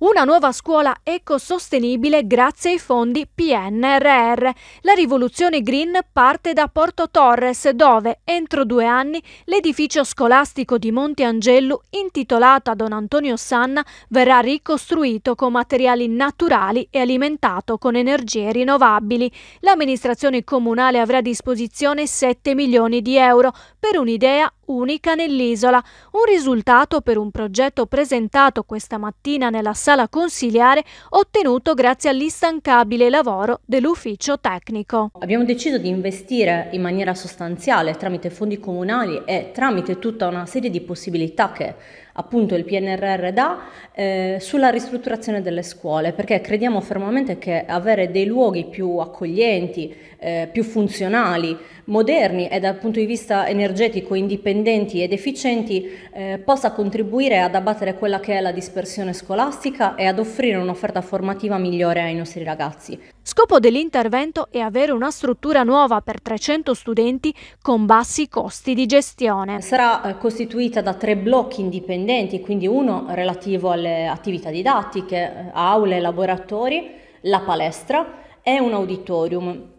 Una nuova scuola ecosostenibile grazie ai fondi PNRR. La rivoluzione green parte da Porto Torres, dove entro due anni l'edificio scolastico di Monte Angelu, intitolato a Don Antonio Sanna, verrà ricostruito con materiali naturali e alimentato con energie rinnovabili. L'amministrazione comunale avrà a disposizione 7 milioni di euro per un'idea unica nell'isola, un risultato per un progetto presentato questa mattina nella sala consiliare ottenuto grazie all'instancabile lavoro dell'ufficio tecnico. Abbiamo deciso di investire in maniera sostanziale tramite fondi comunali e tramite tutta una serie di possibilità che appunto il PNRR dà eh, sulla ristrutturazione delle scuole, perché crediamo fermamente che avere dei luoghi più accoglienti, eh, più funzionali, moderni e dal punto di vista energetico indipendenti ed efficienti eh, possa contribuire ad abbattere quella che è la dispersione scolastica e ad offrire un'offerta formativa migliore ai nostri ragazzi. Scopo dell'intervento è avere una struttura nuova per 300 studenti con bassi costi di gestione. Sarà eh, costituita da tre blocchi indipendenti dipendenti, quindi uno relativo alle attività didattiche, aule, laboratori, la palestra e un auditorium.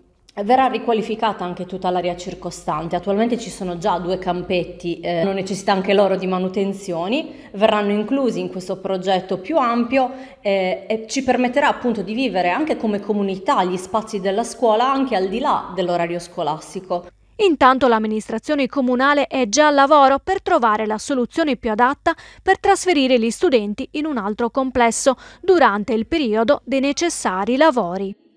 Verrà riqualificata anche tutta l'area circostante, attualmente ci sono già due campetti, eh, hanno necessità anche loro di manutenzioni, verranno inclusi in questo progetto più ampio eh, e ci permetterà appunto di vivere anche come comunità gli spazi della scuola anche al di là dell'orario scolastico. Intanto l'amministrazione comunale è già al lavoro per trovare la soluzione più adatta per trasferire gli studenti in un altro complesso durante il periodo dei necessari lavori.